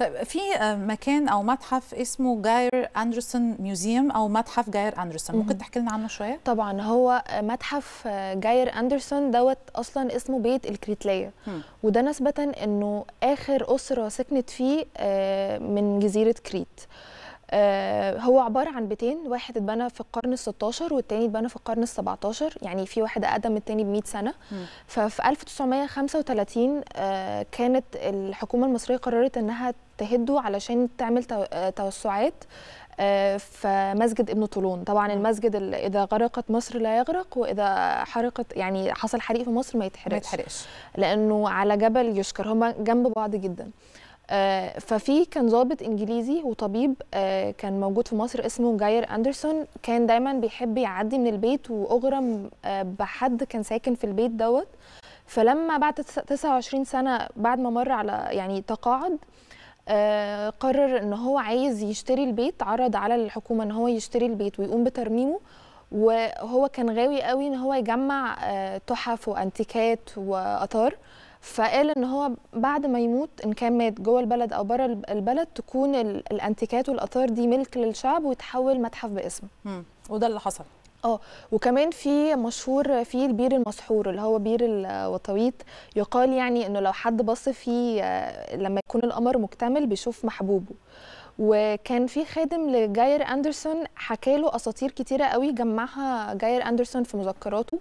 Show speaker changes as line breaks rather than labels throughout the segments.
طيب في آه، مكان او متحف اسمه جاير اندرسون ميوزيوم او متحف جاير اندرسون ممكن تحكي لنا عنه شويه طبعا هو متحف آه، جاير اندرسون دوت اصلا اسمه بيت الكريتليه وده نسبه انه اخر اسره سكنت فيه آه، من جزيره كريت آه، هو عباره عن بيتين واحد اتبنى في القرن ال16 والتاني اتبنى في القرن ال17 يعني في واحد اقدم من التاني ب 100 سنه م. ففي 1935 كانت الحكومه المصريه قررت انها تهده علشان تعمل توسعات آه، في مسجد ابن طولون طبعا المسجد اذا غرقت مصر لا يغرق واذا حرقت يعني حصل حريق في مصر ما يتحرقش ما يتحرقش لانه على جبل يشكر هما جنب بعض جدا آه، ففي كان ضابط انجليزي وطبيب آه، كان موجود في مصر اسمه جاير اندرسون كان دايما بيحب يعدي من البيت واغرم آه، بحد كان ساكن في البيت دوت فلما بعد 29 سنه بعد ما مر على يعني تقاعد قرر ان هو عايز يشتري البيت عرض على الحكومه ان هو يشتري البيت ويقوم بترميمه وهو كان غاوي قوي ان هو يجمع آه، تحف وانتيكات واثار فقال ان هو بعد ما يموت ان كان مات جوه البلد او بره البلد تكون الانتيكات والاثار دي ملك للشعب ويتحول متحف باسمه وده اللي حصل اه وكمان في مشهور في البير المسحور اللي هو بير الوطويت يقال يعني انه لو حد بص فيه آه، لما يكون القمر مكتمل بيشوف محبوبه وكان في خادم لجاير اندرسون حكى له اساطير كتيره قوي جمعها جاير اندرسون في مذكراته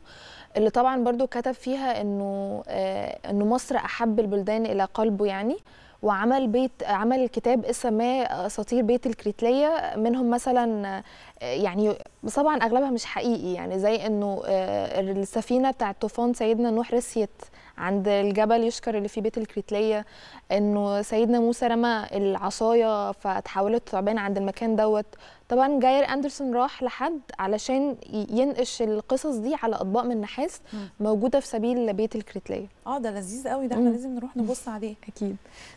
اللي طبعا برضو كتب فيها انه آه، انه مصر احب البلدان الى قلبه يعني وعمل بيت عمل كتاب اسماه اساطير بيت الكريتليه منهم مثلا آه، يعني طبعا اغلبها مش حقيقي يعني زي انه آه، السفينه بتاعت طوفان سيدنا نوح رسيت عند الجبل يشكر اللي في بيت الكريتليه انه سيدنا موسى رمى العصايه فتحولت ثعبان عند المكان دوت طبعا جاير اندرسون راح لحد علشان ينقش القصص دي على اطباق من نحاس موجوده في سبيل بيت الكريتليه اه ده لذيذ قوي ده احنا لازم نروح نبص عليه اكيد